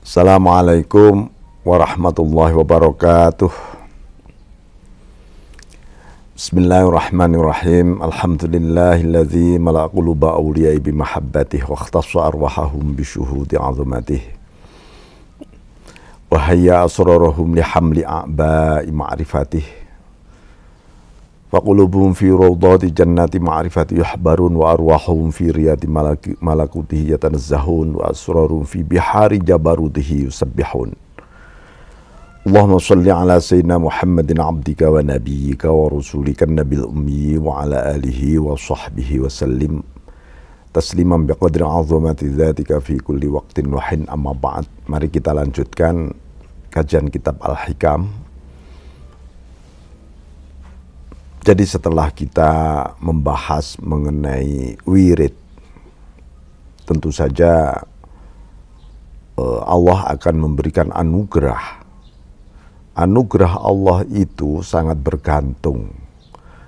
Assalamualaikum warahmatullahi wabarakatuh Bismillahirrahmanirrahim Alhamdulillahilladzi malakuluba awliyai bimahabbatih Wa akhtasa arwahahum bisyuhudi azumatih Wa hayya asrarahum lihamli a'bai ma'rifatih Faqulubuhum fi rawdati jannati ma'rifati yuhbarun wa arwahum fi riyati malakutihi yatanazzahun wa asrarum fi bihari jabarutihi yusabbihun. Allahumma salli ala sayyidina Muhammadin abdika wa nabiyika wa rasulika nabil ummi wa ala alihi wa sahbihi wa sallim tasliman biqadri azamati dzatika fi kulli waqtin wahin amma ba'd. Mari kita lanjutkan kajian kitab Al-Hikam Jadi setelah kita membahas mengenai wirid, tentu saja eh, Allah akan memberikan anugerah. Anugerah Allah itu sangat bergantung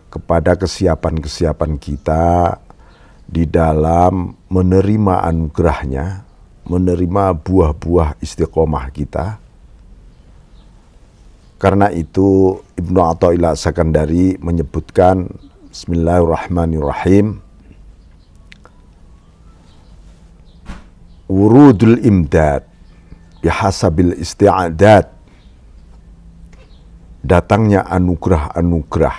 kepada kesiapan-kesiapan kita di dalam menerima anugerahnya, menerima buah-buah istiqomah kita. Karena itu Ibnu Athaillah Sakandari menyebutkan Bismillahirrahmanirrahim Wurudul imdad bihasabil isti'adat datangnya anugerah-anugerah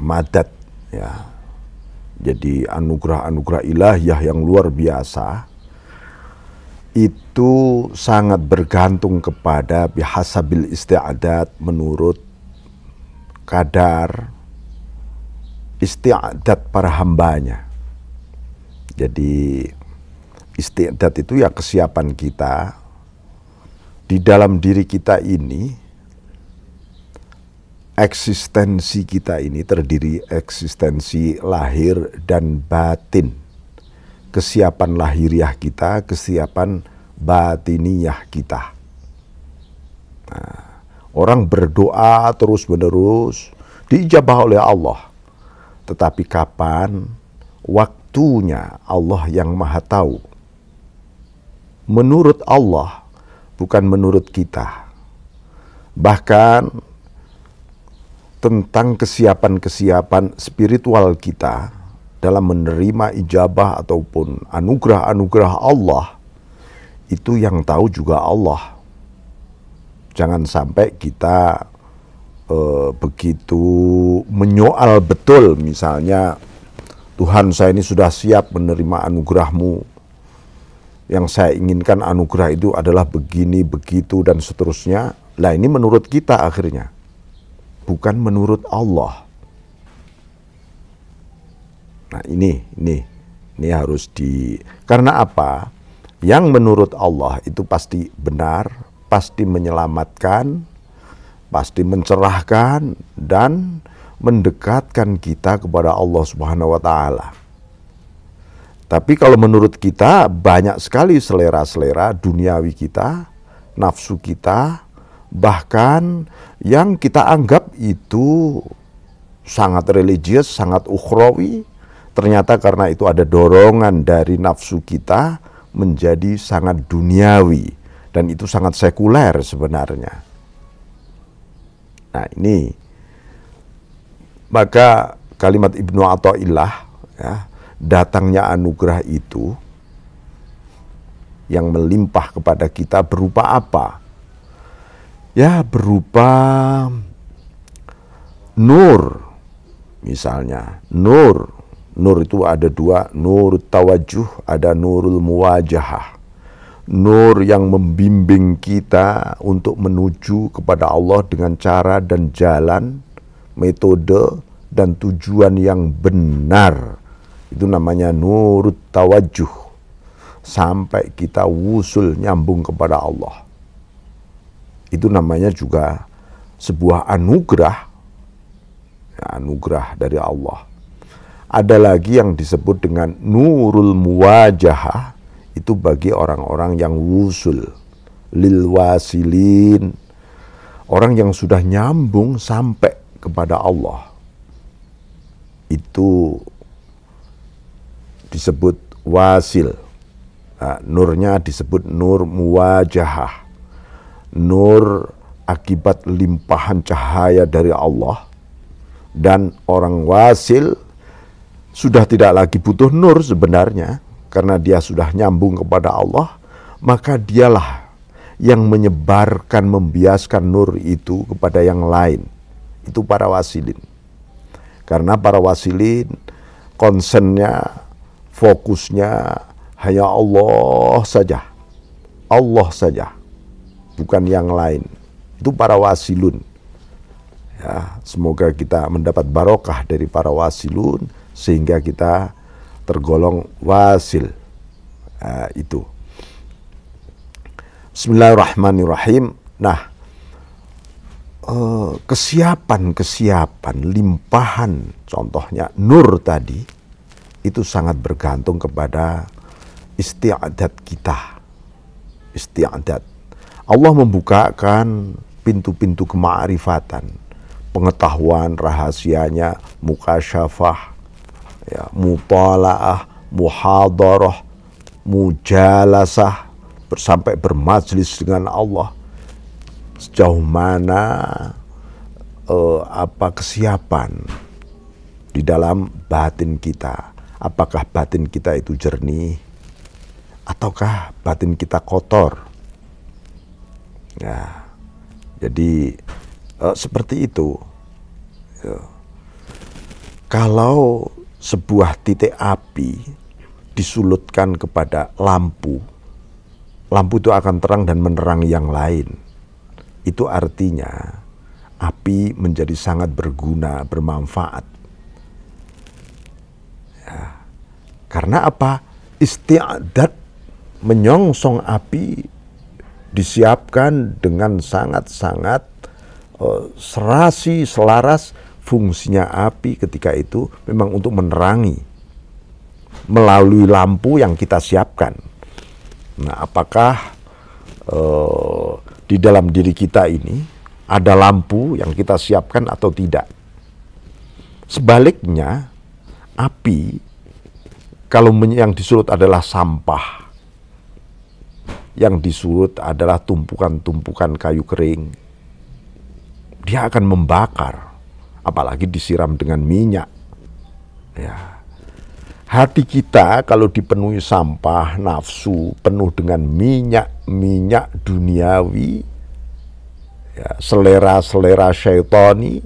madat ya jadi anugerah-anugerah ilahiyah yang luar biasa itu sangat bergantung kepada bil istiadat menurut kadar istiadat para hambanya. Jadi istiadat itu ya kesiapan kita di dalam diri kita ini eksistensi kita ini terdiri eksistensi lahir dan batin kesiapan lahiriah kita, kesiapan batiniah kita. Nah, orang berdoa terus-menerus, diijabah oleh Allah. Tetapi kapan waktunya Allah yang maha tahu. Menurut Allah, bukan menurut kita. Bahkan tentang kesiapan-kesiapan spiritual kita, dalam menerima ijabah ataupun anugerah-anugerah Allah, itu yang tahu juga Allah. Jangan sampai kita eh, begitu menyoal betul misalnya Tuhan saya ini sudah siap menerima anugerahmu. Yang saya inginkan anugerah itu adalah begini, begitu, dan seterusnya. Lah ini menurut kita akhirnya. Bukan menurut Allah. Nah ini, ini, ini harus di karena apa? Yang menurut Allah itu pasti benar, pasti menyelamatkan, pasti mencerahkan dan mendekatkan kita kepada Allah Subhanahu wa taala. Tapi kalau menurut kita banyak sekali selera-selera duniawi kita, nafsu kita, bahkan yang kita anggap itu sangat religius, sangat ukhrawi, ternyata karena itu ada dorongan dari nafsu kita menjadi sangat duniawi dan itu sangat sekuler sebenarnya. Nah, ini maka kalimat Ibnu Athaillah ya, datangnya anugerah itu yang melimpah kepada kita berupa apa? Ya, berupa nur misalnya, nur Nur itu ada dua, nur tawajuh, ada nurul muwajahah. Nur yang membimbing kita untuk menuju kepada Allah dengan cara dan jalan, metode, dan tujuan yang benar. Itu namanya nur tawajuh. Sampai kita wusul nyambung kepada Allah. Itu namanya juga sebuah anugerah. Ya, anugerah dari Allah ada lagi yang disebut dengan nurul muwajahah itu bagi orang-orang yang wusul lil wasilin orang yang sudah nyambung sampai kepada Allah itu disebut wasil nah, nurnya disebut nur muwajahah nur akibat limpahan cahaya dari Allah dan orang wasil sudah tidak lagi butuh nur sebenarnya karena dia sudah nyambung kepada Allah, maka dialah yang menyebarkan membiaskan nur itu kepada yang lain. Itu para wasilin. Karena para wasilin konsennya, fokusnya hanya Allah saja. Allah saja, bukan yang lain. Itu para wasilun. Ya, semoga kita mendapat barokah dari para wasilun sehingga kita tergolong wasil uh, itu. Bismillahirrahmanirrahim. Nah, eh, kesiapan-kesiapan, limpahan, contohnya nur tadi, itu sangat bergantung kepada istiadat kita. Istiadat. Allah membukakan pintu-pintu kemarifatan pengetahuan rahasianya, mukasyafah, ya, mutala'ah, muhadarah, mujalasah, sampai bermajlis dengan Allah. Sejauh mana uh, apa kesiapan di dalam batin kita? Apakah batin kita itu jernih ataukah batin kita kotor? Ya. Jadi uh, seperti itu. Ya. Kalau sebuah titik api disulutkan kepada lampu, lampu itu akan terang dan menerangi yang lain. Itu artinya api menjadi sangat berguna, bermanfaat. Ya. Karena apa? Istiadat menyongsong api disiapkan dengan sangat-sangat eh, serasi, selaras fungsinya api ketika itu memang untuk menerangi melalui lampu yang kita siapkan. Nah, apakah eh, di dalam diri kita ini ada lampu yang kita siapkan atau tidak? Sebaliknya, api kalau yang disulut adalah sampah, yang disulut adalah tumpukan-tumpukan kayu kering, dia akan membakar apalagi disiram dengan minyak. Ya. Hati kita kalau dipenuhi sampah, nafsu, penuh dengan minyak-minyak duniawi, ya, selera-selera syaitani,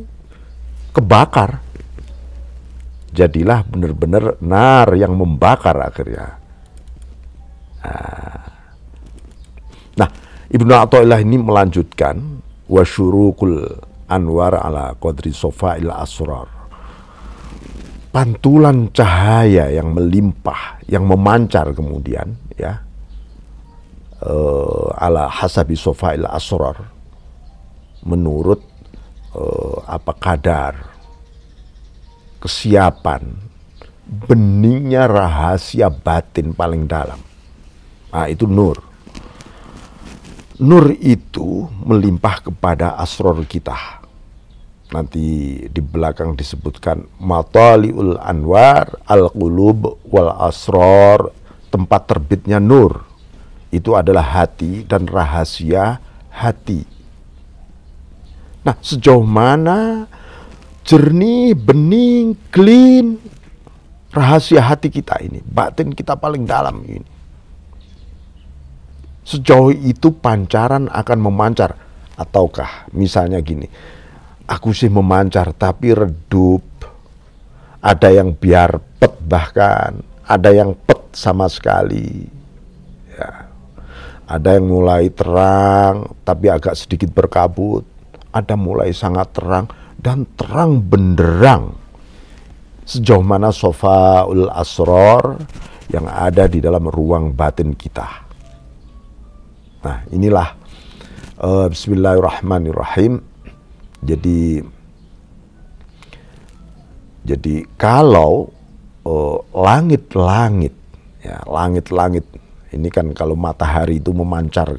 kebakar. Jadilah benar-benar nar yang membakar akhirnya. Nah, Ibnu Athaillah ini melanjutkan wasyurukul anwar ala qadri sofail asrar pantulan cahaya yang melimpah yang memancar kemudian ya uh, ala hasabi sofail asrar menurut uh, apa kadar kesiapan beningnya rahasia batin paling dalam nah, itu nur Nur itu melimpah kepada asror kita. Nanti di belakang disebutkan mataliul anwar al-qulub wal asror tempat terbitnya nur. Itu adalah hati dan rahasia hati. Nah, sejauh mana jernih, bening, clean rahasia hati kita ini, batin kita paling dalam ini Sejauh itu pancaran akan memancar. Ataukah misalnya gini, aku sih memancar tapi redup. Ada yang biar pet bahkan, ada yang pet sama sekali. Ya. Ada yang mulai terang tapi agak sedikit berkabut, ada mulai sangat terang dan terang benderang. Sejauh mana Sofa ul asror yang ada di dalam ruang batin kita. Nah, inilah uh, Bismillahirrahmanirrahim. Jadi jadi kalau eh, langit-langit uh, ya langit-langit ini kan kalau matahari itu memancar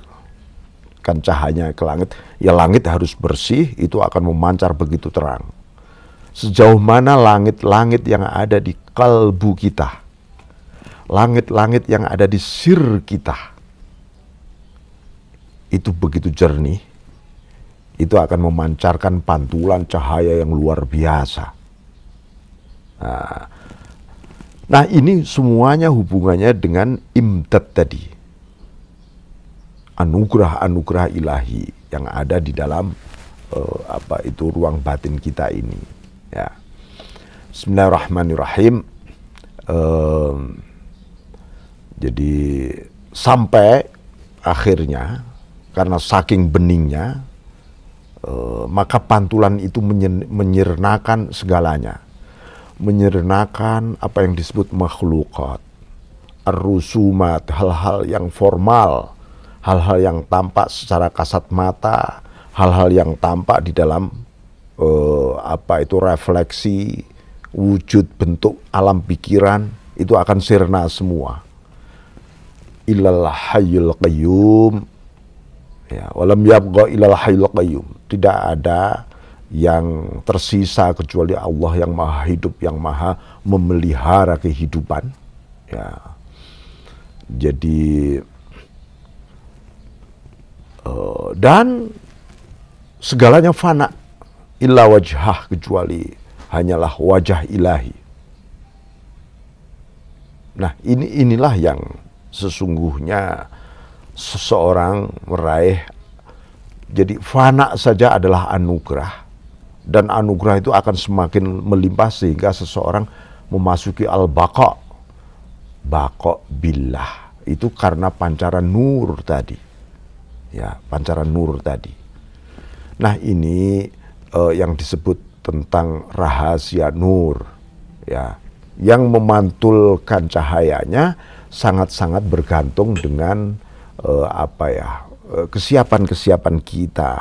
kan cahayanya ke langit ya langit harus bersih itu akan memancar begitu terang sejauh mana langit-langit yang ada di kalbu kita langit-langit yang ada di sir kita itu begitu jernih, itu akan memancarkan pantulan cahaya yang luar biasa. Nah, nah ini semuanya hubungannya dengan imtad tadi. Anugerah-anugerah ilahi yang ada di dalam uh, apa itu ruang batin kita ini. Ya. Bismillahirrahmanirrahim. Uh, jadi sampai akhirnya karena saking beningnya, eh, maka pantulan itu menyernakan segalanya. Menyernakan apa yang disebut makhlukat, rusumat, hal-hal yang formal, hal-hal yang tampak secara kasat mata, hal-hal yang tampak di dalam eh, apa itu refleksi, wujud bentuk alam pikiran itu akan sirna semua. Ilal hayyul qayyum Ya, walam yabqa ilal hayyul qayyum. Tidak ada yang tersisa kecuali Allah yang maha hidup yang maha memelihara kehidupan ya jadi eh, dan segalanya fana illa wajah kecuali hanyalah wajah ilahi nah ini inilah yang sesungguhnya seseorang meraih jadi fana saja adalah anugerah dan anugerah itu akan semakin melimpah sehingga seseorang memasuki al-baqa baqa billah itu karena pancaran nur tadi ya pancaran nur tadi nah ini eh, yang disebut tentang rahasia nur ya yang memantulkan cahayanya sangat-sangat bergantung dengan uh, apa ya eh, kesiapan-kesiapan uh, kita,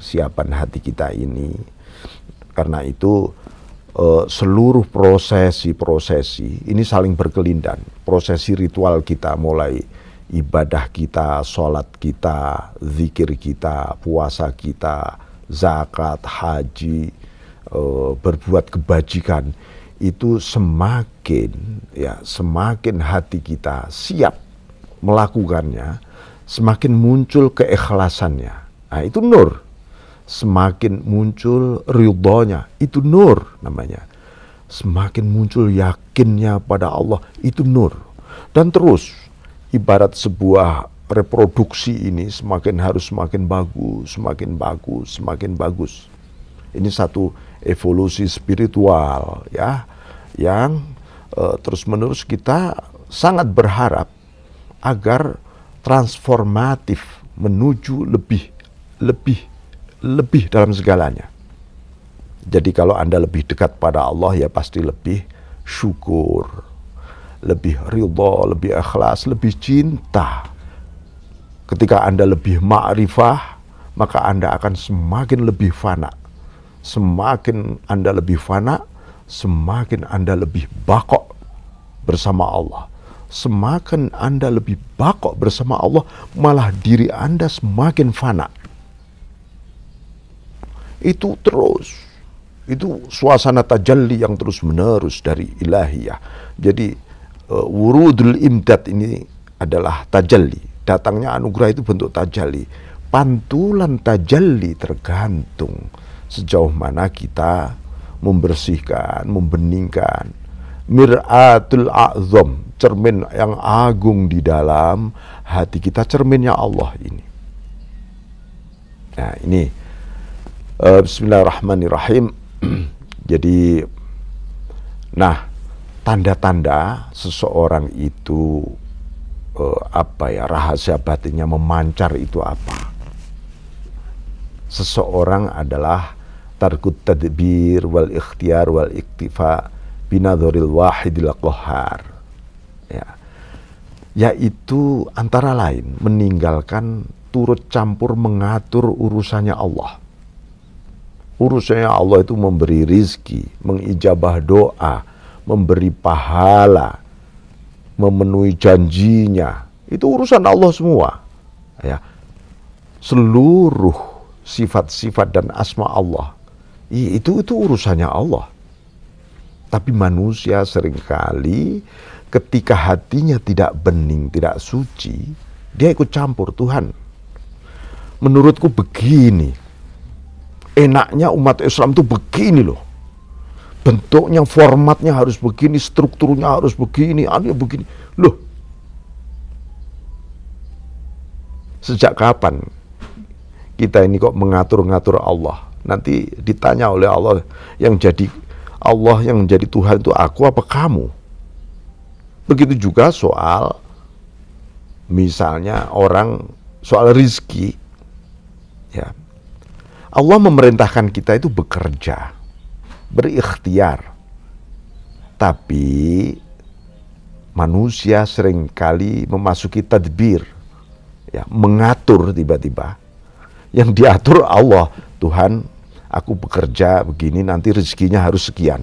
kesiapan hati kita ini. Karena itu uh, seluruh prosesi-prosesi ini saling berkelindan. Prosesi ritual kita mulai ibadah kita, sholat kita, zikir kita, puasa kita, zakat, haji, uh, berbuat kebajikan itu semakin ya semakin hati kita siap melakukannya, semakin muncul keikhlasannya. Nah, itu nur. Semakin muncul ridhonya, itu nur namanya. Semakin muncul yakinnya pada Allah, itu nur. Dan terus, ibarat sebuah reproduksi ini semakin harus semakin bagus, semakin bagus, semakin bagus. Ini satu evolusi spiritual ya, yang e, terus-menerus kita sangat berharap agar transformatif menuju lebih lebih lebih dalam segalanya. Jadi kalau Anda lebih dekat pada Allah ya pasti lebih syukur, lebih ridho, lebih ikhlas, lebih cinta. Ketika Anda lebih ma'rifah, maka Anda akan semakin lebih fana. Semakin Anda lebih fana, semakin Anda lebih bakok bersama Allah semakin Anda lebih bakok bersama Allah, malah diri Anda semakin fana. Itu terus. Itu suasana tajalli yang terus-menerus dari ilahiyah. Jadi uh, wurudul imdad ini adalah tajalli. Datangnya anugerah itu bentuk tajalli. Pantulan tajalli tergantung sejauh mana kita membersihkan, membeningkan mir'atul a'zam, cermin yang agung di dalam hati kita, cerminnya Allah ini. Nah, ini uh, bismillahirrahmanirrahim. Jadi nah, tanda-tanda seseorang itu uh, apa ya, rahasia batinnya memancar itu apa? Seseorang adalah tarkut tadbir wal ikhtiar wal iktifa' binadoril wahidil kohar ya yaitu antara lain meninggalkan turut campur mengatur urusannya Allah urusannya Allah itu memberi rizki mengijabah doa memberi pahala memenuhi janjinya itu urusan Allah semua ya seluruh sifat-sifat dan asma Allah itu itu urusannya Allah tapi manusia seringkali ketika hatinya tidak bening, tidak suci, dia ikut campur Tuhan. Menurutku begini, enaknya umat Islam itu begini loh. Bentuknya, formatnya harus begini, strukturnya harus begini, aneh begini. Loh, sejak kapan kita ini kok mengatur-ngatur Allah? Nanti ditanya oleh Allah yang jadi Allah yang menjadi Tuhan itu aku apa kamu? Begitu juga soal misalnya orang soal rizki ya Allah memerintahkan kita itu bekerja berikhtiar tapi manusia seringkali memasuki tadbir ya mengatur tiba-tiba yang diatur Allah Tuhan aku bekerja begini nanti rezekinya harus sekian.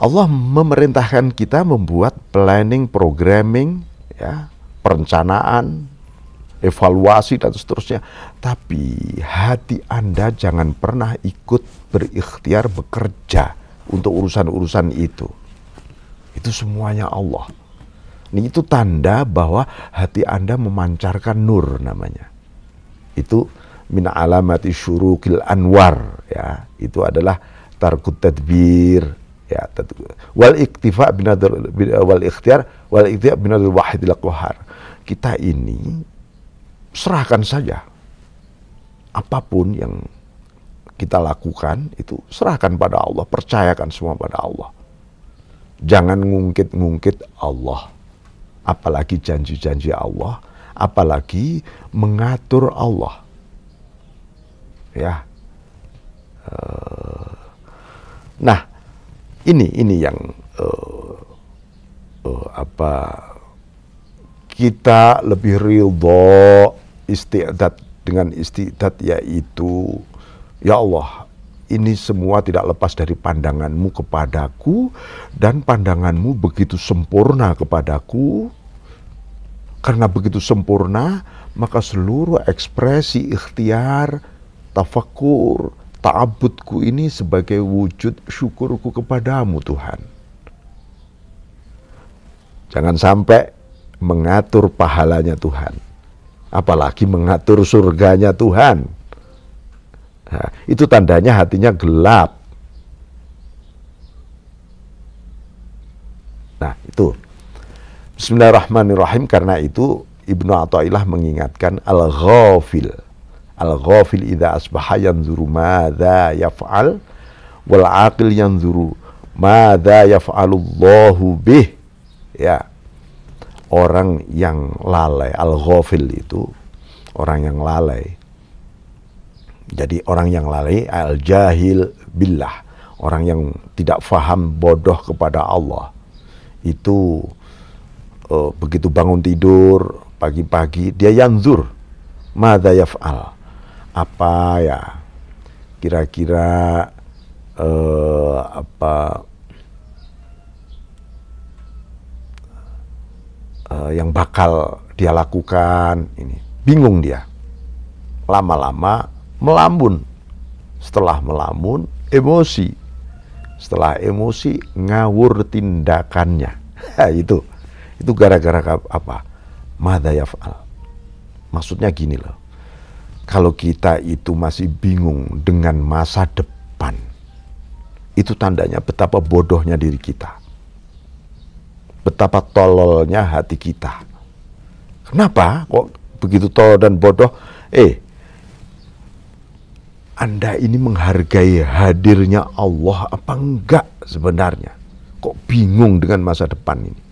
Allah memerintahkan kita membuat planning, programming, ya, perencanaan, evaluasi dan seterusnya. Tapi hati Anda jangan pernah ikut berikhtiar bekerja untuk urusan-urusan itu. Itu semuanya Allah. Ini itu tanda bahwa hati Anda memancarkan nur namanya. Itu min alamati syurukil anwar ya. Itu adalah tarkut tadbir ya wal iktifa binadul wal ikhtiar wal iktifa binadul wahidil qahar. Kita ini serahkan saja apapun yang kita lakukan itu serahkan pada Allah, percayakan semua pada Allah. Jangan ngungkit-ngungkit Allah apalagi janji-janji Allah, apalagi mengatur Allah. Ya. Eh, nah, ini ini yang uh, uh, apa kita lebih ridho istiadat dengan istiadat yaitu ya Allah ini semua tidak lepas dari pandanganmu kepadaku dan pandanganmu begitu sempurna kepadaku karena begitu sempurna, maka seluruh ekspresi ikhtiar, tafakur, ta'abudku ini sebagai wujud syukurku kepadamu Tuhan. Jangan sampai mengatur pahalanya Tuhan. Apalagi mengatur surganya Tuhan. Nah, itu tandanya hatinya gelap. Nah, itu Bismillahirrahmanirrahim karena itu Ibnu Athaillah mengingatkan al-ghafil. Al-ghafil idza asbaha yanzuru madza yaf'al wal aqil yanzuru madza Allahu bih. Ya. Orang yang lalai al-ghafil itu orang yang lalai. Jadi orang yang lalai al-jahil billah, orang yang tidak faham bodoh kepada Allah. Itu uh, begitu bangun tidur pagi-pagi dia yanzur madza yaf'al apa ya kira-kira uh, apa uh, yang bakal dia lakukan ini bingung dia lama-lama melambun setelah melamun emosi setelah emosi ngawur tindakannya itu itu gara-gara apa? Mada yaf'al. Maksudnya gini loh. Kalau kita itu masih bingung dengan masa depan, itu tandanya betapa bodohnya diri kita. Betapa tololnya hati kita. Kenapa kok begitu tolol dan bodoh? Eh, Anda ini menghargai hadirnya Allah apa enggak sebenarnya? Kok bingung dengan masa depan ini?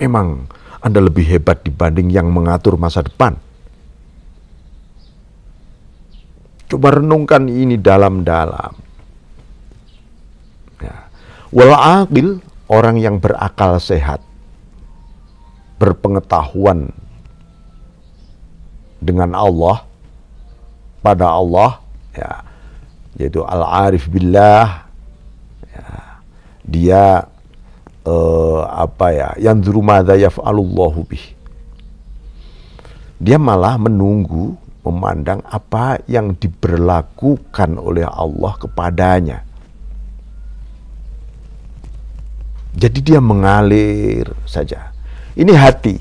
Memang Anda lebih hebat dibanding yang mengatur masa depan. Coba renungkan ini dalam-dalam. Ya. Wal'aqil, orang yang berakal sehat, berpengetahuan dengan Allah, pada Allah, ya, yaitu al-arif billah, ya, dia uh, apa ya yang dzurumada yaf'alullahu bih dia malah menunggu memandang apa yang diberlakukan oleh Allah kepadanya jadi dia mengalir saja ini hati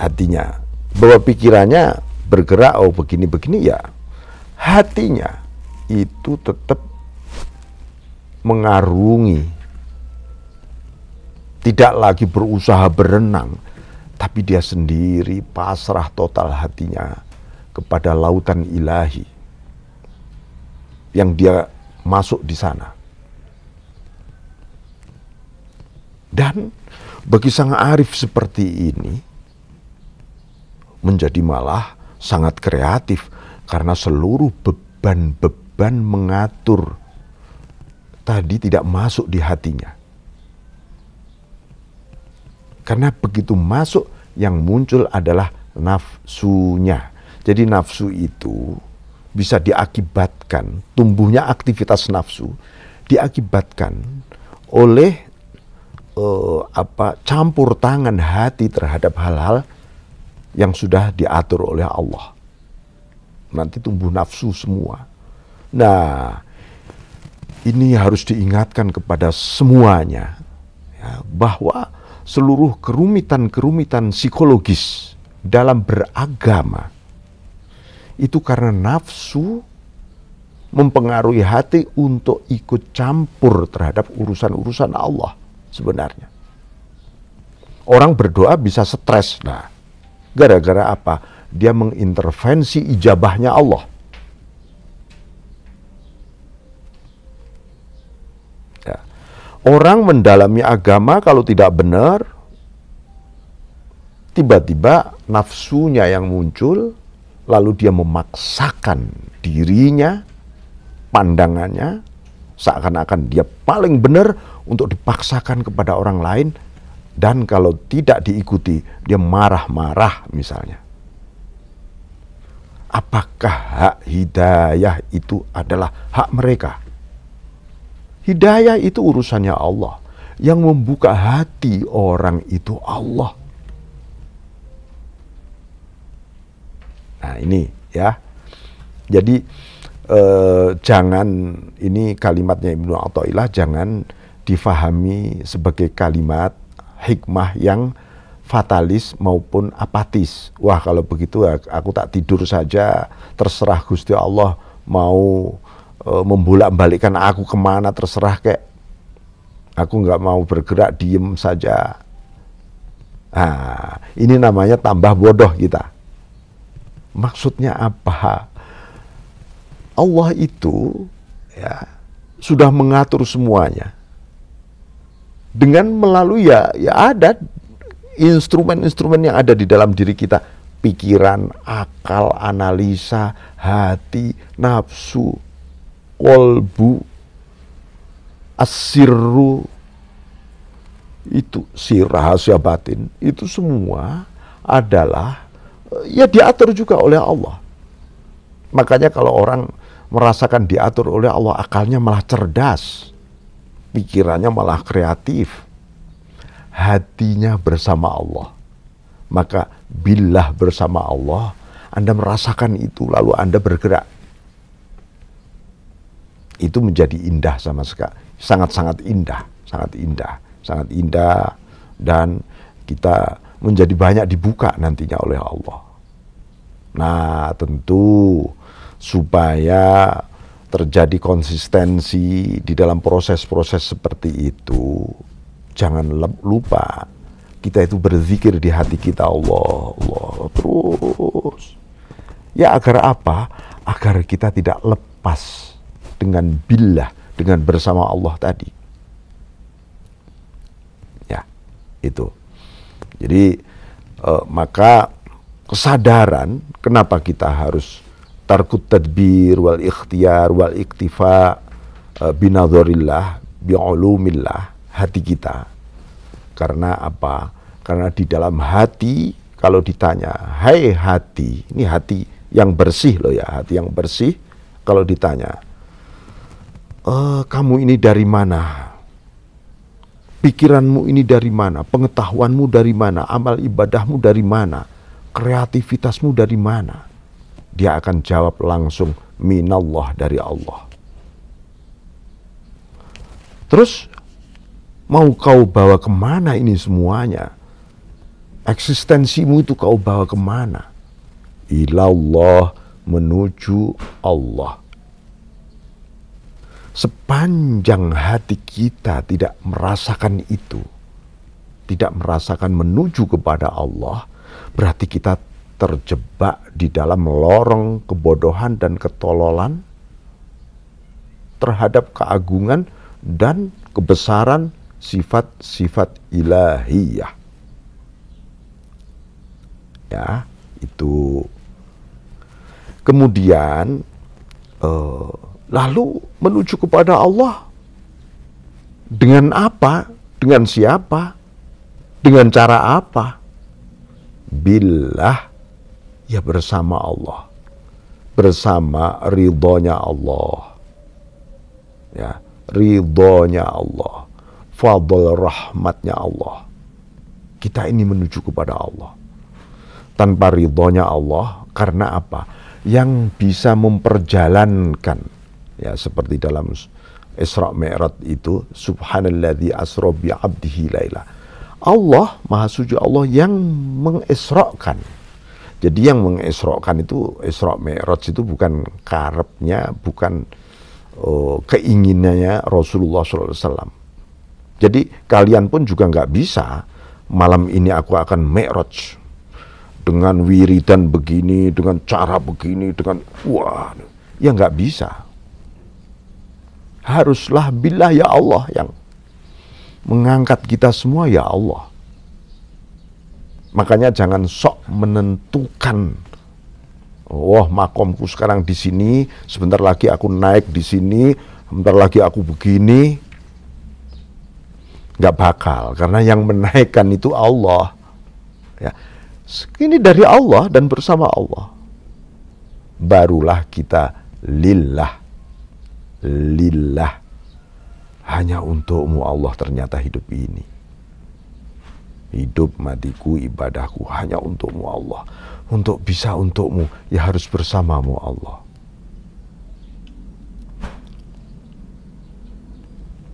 hatinya bahwa pikirannya bergerak oh begini-begini ya hatinya itu tetap mengarungi tidak lagi berusaha berenang, tapi dia sendiri pasrah total hatinya kepada lautan ilahi yang dia masuk di sana. Dan bagi sang arif seperti ini menjadi malah sangat kreatif karena seluruh beban-beban mengatur tadi tidak masuk di hatinya. Karena begitu masuk yang muncul adalah nafsunya. Jadi nafsu itu bisa diakibatkan tumbuhnya aktivitas nafsu diakibatkan oleh uh, apa campur tangan hati terhadap hal-hal yang sudah diatur oleh Allah. Nanti tumbuh nafsu semua. Nah, ini harus diingatkan kepada semuanya ya, bahwa seluruh kerumitan-kerumitan psikologis dalam beragama itu karena nafsu mempengaruhi hati untuk ikut campur terhadap urusan-urusan Allah sebenarnya. Orang berdoa bisa stres. Nah, gara-gara apa? Dia mengintervensi ijabahnya Allah. Orang mendalami agama kalau tidak benar, tiba-tiba nafsunya yang muncul, lalu dia memaksakan dirinya, pandangannya, seakan-akan dia paling benar untuk dipaksakan kepada orang lain, dan kalau tidak diikuti, dia marah-marah misalnya. Apakah hak hidayah itu adalah hak mereka? Hidayah itu urusannya Allah. Yang membuka hati orang itu Allah. Nah ini ya. Jadi eh, jangan ini kalimatnya Ibnu Athaillah jangan difahami sebagai kalimat hikmah yang fatalis maupun apatis. Wah kalau begitu aku tak tidur saja terserah Gusti Allah mau uh, membolak-balikkan aku kemana terserah kek, aku nggak mau bergerak diem saja ah ini namanya tambah bodoh kita maksudnya apa Allah itu ya sudah mengatur semuanya dengan melalui ya ya ada instrumen-instrumen yang ada di dalam diri kita pikiran akal analisa hati nafsu kolbu asirru itu si rahasia batin itu semua adalah eh, ya diatur juga oleh Allah. Makanya kalau orang merasakan diatur oleh Allah akalnya malah cerdas, pikirannya malah kreatif, hatinya bersama Allah. Maka billah bersama Allah, Anda merasakan itu lalu Anda bergerak itu menjadi indah sama sekali. Sangat-sangat indah, sangat indah, sangat indah dan kita menjadi banyak dibuka nantinya oleh Allah. Nah, tentu supaya terjadi konsistensi di dalam proses-proses seperti itu, jangan lupa kita itu berzikir di hati kita Allah, Allah terus. Ya agar apa? Agar kita tidak lepas dengan billah, dengan bersama Allah tadi. Ya, itu. Jadi eh, maka kesadaran kenapa kita harus tarkut tadbir wal ikhtiar wal iktifa e, eh, binadzorillah bi'ulumillah hati kita. Karena apa? Karena di dalam hati kalau ditanya, "Hai hey, hati, ini hati yang bersih loh ya, hati yang bersih." Kalau ditanya, e, kamu ini dari mana? Pikiranmu ini dari mana? Pengetahuanmu dari mana? Amal ibadahmu dari mana? Kreativitasmu dari mana? Dia akan jawab langsung minallah dari Allah. Terus mau kau bawa kemana ini semuanya? Eksistensimu itu kau bawa kemana? Ilallah menuju Allah. Sepanjang hati kita tidak merasakan itu, tidak merasakan menuju kepada Allah, berarti kita terjebak di dalam lorong kebodohan dan ketololan terhadap keagungan dan kebesaran sifat-sifat ilahiyah. Ya, itu. Kemudian eh, Lalu menuju kepada Allah dengan apa? Dengan siapa? Dengan cara apa? Billah ya bersama Allah. Bersama ridhonya Allah. Ya, ridhonya Allah. Fadl rahmatnya Allah. Kita ini menuju kepada Allah. Tanpa ridhonya Allah, karena apa? Yang bisa memperjalankan ya seperti dalam Isra Mi'raj itu subhanalladzi asra bi 'abdihi laila. Allah Maha Suci Allah yang mengisrakan. Jadi yang mengisrakan itu Isra Mi'raj itu bukan karepnya, bukan uh, keinginannya Rasulullah SAW. Jadi kalian pun juga nggak bisa malam ini aku akan Mi'raj dengan wiridan begini, dengan cara begini, dengan wah, ya nggak bisa haruslah bila ya Allah yang mengangkat kita semua ya Allah. Makanya jangan sok menentukan Wah, oh, makomku sekarang di sini, sebentar lagi aku naik di sini, sebentar lagi aku begini. Nggak bakal, karena yang menaikkan itu Allah. Ya. Ini dari Allah dan bersama Allah. Barulah kita lillah lillah. Hanya untukmu Allah ternyata hidup ini. Hidup matiku ibadahku hanya untukmu Allah. Untuk bisa untukmu ya harus bersamamu Allah.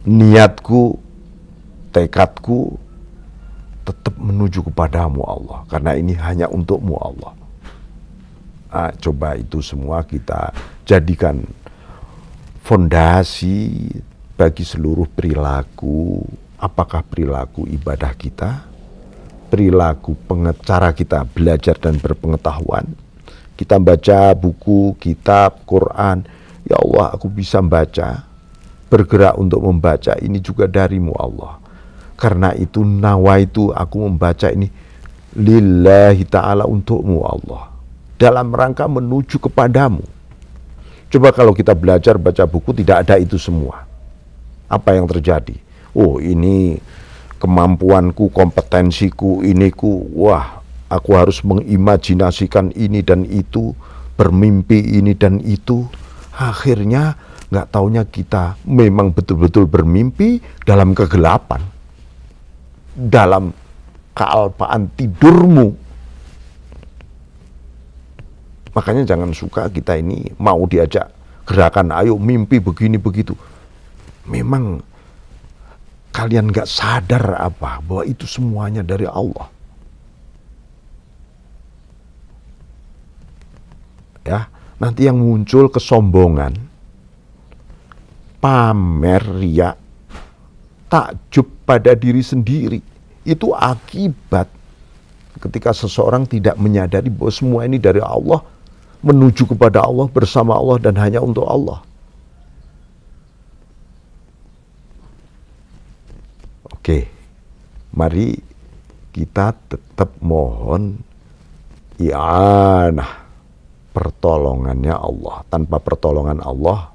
Niatku, tekadku tetap menuju kepadamu Allah. Karena ini hanya untukmu Allah. nah, coba itu semua kita jadikan fondasi bagi seluruh perilaku, apakah perilaku ibadah kita, perilaku pengecara kita belajar dan berpengetahuan. Kita baca buku, kitab, Quran. Ya Allah, aku bisa membaca. Bergerak untuk membaca ini juga darimu Allah. Karena itu nawa itu aku membaca ini lillahi ta'ala untukmu Allah. Dalam rangka menuju kepadamu Coba kalau kita belajar baca buku tidak ada itu semua. Apa yang terjadi? Oh ini kemampuanku, kompetensiku, iniku, wah aku harus mengimajinasikan ini dan itu, bermimpi ini dan itu. Akhirnya nggak taunya kita memang betul-betul bermimpi dalam kegelapan. Dalam kealpaan tidurmu Makanya jangan suka kita ini mau diajak gerakan, ayo mimpi begini begitu. Memang kalian nggak sadar apa bahwa itu semuanya dari Allah. Ya, nanti yang muncul kesombongan, pamer ya, takjub pada diri sendiri. Itu akibat ketika seseorang tidak menyadari bahwa semua ini dari Allah, menuju kepada Allah bersama Allah dan hanya untuk Allah. Oke, mari kita tetap mohon i'anah pertolongannya Allah. Tanpa pertolongan Allah,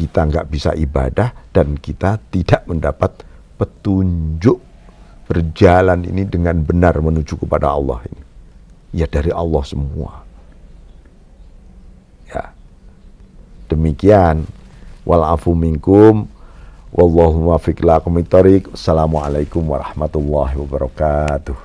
kita nggak bisa ibadah dan kita tidak mendapat petunjuk berjalan ini dengan benar menuju kepada Allah ini. Ya dari Allah semua. demikian wal afu minkum wallahu muwaffiq lakum Assalamualaikum warahmatullahi wabarakatuh